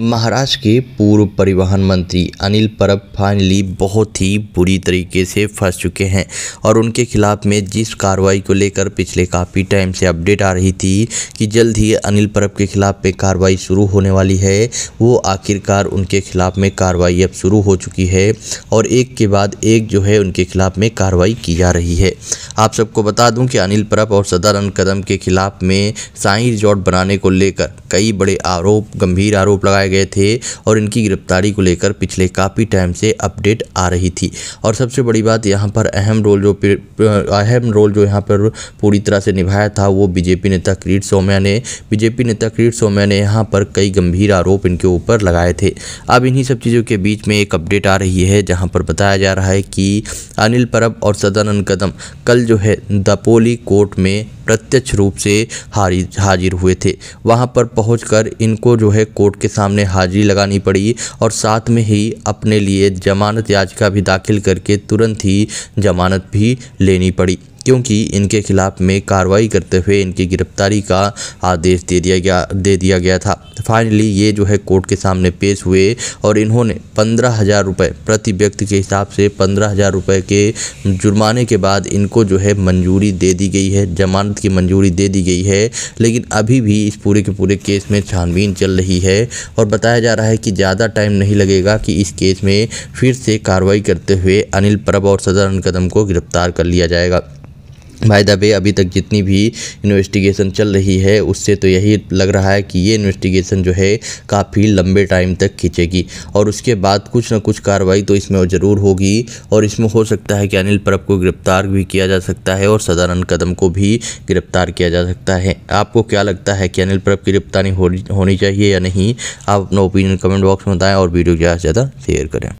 महाराष्ट्र के पूर्व परिवहन मंत्री अनिल परब फाइनली बहुत ही बुरी तरीके से फंस चुके हैं और उनके खिलाफ में जिस कार्रवाई को लेकर पिछले काफ़ी टाइम से अपडेट आ रही थी कि जल्द ही अनिल परब के खिलाफ में कार्रवाई शुरू होने वाली है वो आखिरकार उनके खिलाफ में कार्रवाई अब शुरू हो चुकी है और एक के बाद एक जो है उनके खिलाफ में कार्रवाई की जा रही है आप सबको बता दूं कि अनिल परब और सदानंद कदम के खिलाफ में साई रिजॉर्ट बनाने को लेकर कई बड़े आरोप गंभीर आरोप लगाए गए थे और इनकी गिरफ्तारी को लेकर पिछले काफ़ी टाइम से अपडेट आ रही थी और सबसे बड़ी बात यहाँ पर अहम रोल जो अहम रोल जो यहाँ पर पूरी तरह से निभाया था वो बीजेपी नेता क्रीट सोम्या ने बीजेपी नेता क्रीट सोम्या ने यहाँ पर कई गंभीर आरोप इनके ऊपर लगाए थे अब इन्हीं सब चीज़ों के बीच में एक अपडेट आ रही है जहाँ पर बताया जा रहा है कि अनिल परब और सदानंद कदम कल जो है दपोली कोर्ट में प्रत्यक्ष रूप से हारी हाजिर हुए थे वहाँ पर पहुंचकर इनको जो है कोर्ट के सामने हाजिरी लगानी पड़ी और साथ में ही अपने लिए जमानत याचिका भी दाखिल करके तुरंत ही जमानत भी लेनी पड़ी क्योंकि इनके खिलाफ में कार्रवाई करते हुए इनकी गिरफ्तारी का आदेश दे दिया गया दे दिया गया था फाइनली ये जो है कोर्ट के सामने पेश हुए और इन्होंने पंद्रह हज़ार रुपये प्रति व्यक्ति के हिसाब से पंद्रह हज़ार रुपये के जुर्माने के बाद इनको जो है मंजूरी दे दी गई है जमानत की मंजूरी दे दी गई है लेकिन अभी भी इस पूरे के पूरे केस में छानबीन चल रही है और बताया जा रहा है कि ज़्यादा टाइम नहीं लगेगा कि इस केस में फिर से कार्रवाई करते हुए अनिल परब और सदर कदम को गिरफ्तार कर लिया जाएगा बाय द वे अभी तक जितनी भी इन्वेस्टिगेशन चल रही है उससे तो यही लग रहा है कि ये इन्वेस्टिगेशन जो है काफ़ी लंबे टाइम तक खींचेगी और उसके बाद कुछ ना कुछ कार्रवाई तो इसमें ज़रूर होगी और इसमें हो सकता है कि अनिल परब को गिरफ्तार भी किया जा सकता है और सदानंद कदम को भी गिरफ्तार किया जा सकता है आपको क्या लगता है कि अनिल परब की गिरफ्तारी होनी चाहिए या नहीं आप अपना ओपिनियन कमेंट बॉक्स में बताएँ और वीडियो ज़्यादा से ज़्यादा शेयर करें